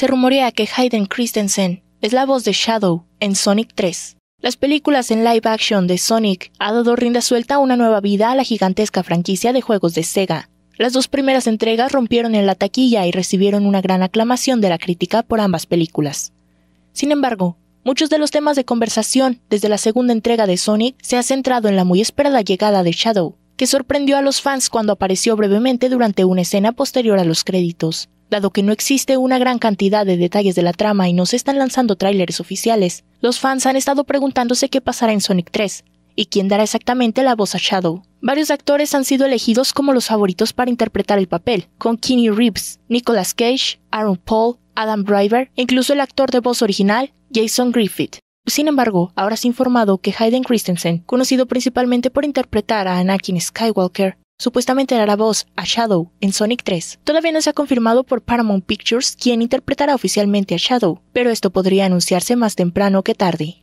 se rumorea que Hayden Christensen es la voz de Shadow en Sonic 3. Las películas en live action de Sonic han dado rinda suelta a una nueva vida a la gigantesca franquicia de juegos de Sega. Las dos primeras entregas rompieron en la taquilla y recibieron una gran aclamación de la crítica por ambas películas. Sin embargo, muchos de los temas de conversación desde la segunda entrega de Sonic se ha centrado en la muy esperada llegada de Shadow, que sorprendió a los fans cuando apareció brevemente durante una escena posterior a los créditos. Dado que no existe una gran cantidad de detalles de la trama y no se están lanzando tráileres oficiales, los fans han estado preguntándose qué pasará en Sonic 3 y quién dará exactamente la voz a Shadow. Varios actores han sido elegidos como los favoritos para interpretar el papel, con Kenny Reeves, Nicolas Cage, Aaron Paul, Adam Driver e incluso el actor de voz original, Jason Griffith. Sin embargo, ahora se ha informado que Hayden Christensen, conocido principalmente por interpretar a Anakin Skywalker, Supuestamente dará voz a Shadow en Sonic 3. Todavía no se ha confirmado por Paramount Pictures quién interpretará oficialmente a Shadow, pero esto podría anunciarse más temprano que tarde.